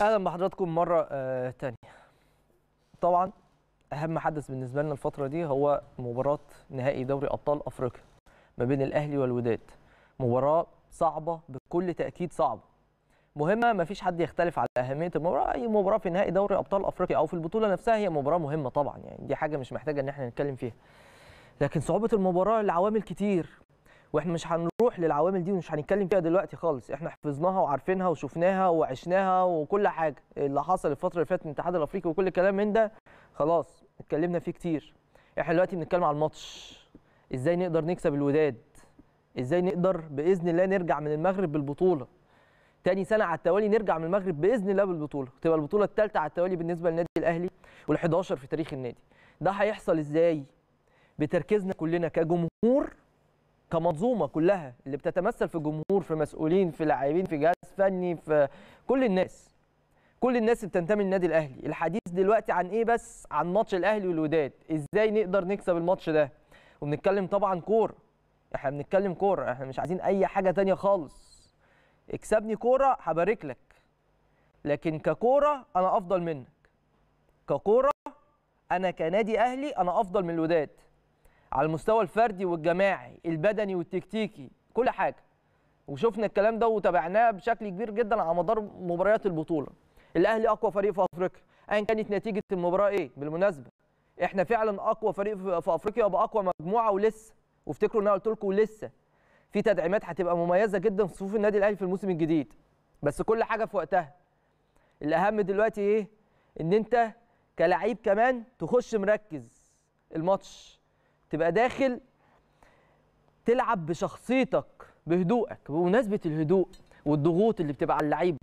اهلا بحضراتكم مره آه تانية طبعا اهم حدث بالنسبه لنا الفتره دي هو مباراه نهائي دوري ابطال افريقيا ما بين الاهلي والوداد مباراه صعبه بكل تاكيد صعبه مهمه ما فيش حد يختلف على اهميه المباراه اي مباراه في نهائي دوري ابطال افريقيا او في البطوله نفسها هي مباراه مهمه طبعا يعني دي حاجه مش محتاجه ان احنا نتكلم فيها لكن صعوبه المباراه لعوامل كتير واحنا مش هنروح للعوامل دي ومش هنتكلم فيها دلوقتي خالص احنا حفظناها وعارفينها وشفناها وعشناها وكل حاجه اللي حصل الفتره اللي فاتت من الاتحاد الافريقي وكل الكلام من ده خلاص اتكلمنا فيه كتير احنا دلوقتي بنتكلم على الماتش ازاي نقدر نكسب الوداد ازاي نقدر باذن الله نرجع من المغرب بالبطوله تاني سنه على التوالي نرجع من المغرب باذن الله بالبطوله تبقى البطوله الثالثه على التوالي بالنسبه للنادي الاهلي وال11 في تاريخ النادي ده هيحصل ازاي بتركيزنا كلنا كجمهور كمنظومه كلها اللي بتتمثل في جمهور في مسؤولين في لاعبين في جهاز فني في كل الناس كل الناس اللي بتنتمي للنادي الاهلي الحديث دلوقتي عن ايه بس عن ماتش الاهلي والوداد ازاي نقدر نكسب الماتش ده وبنتكلم طبعا كوره احنا بنتكلم كوره احنا مش عايزين اي حاجه تانية خالص اكسبني كوره هبارك لك لكن ككوره انا افضل منك ككوره انا كنادي اهلي انا افضل من الوداد على المستوى الفردي والجماعي البدني والتكتيكي كل حاجه وشفنا الكلام ده وتابعناه بشكل كبير جدا على مدار مباريات البطوله الاهلي اقوى فريق في افريقيا ايا كانت نتيجه المباراه ايه بالمناسبه احنا فعلا اقوى فريق في افريقيا وباقوى مجموعه ولسه وافتكروا ان انا قلت لكم ولسه في تدعيمات هتبقى مميزه جدا في صفوف النادي الاهلي في الموسم الجديد بس كل حاجه في وقتها الاهم دلوقتي ايه ان انت كلاعب كمان تخش مركز الماتش تبقى داخل تلعب بشخصيتك بهدوءك بمناسبه الهدوء والضغوط اللي بتبقى على اللعيب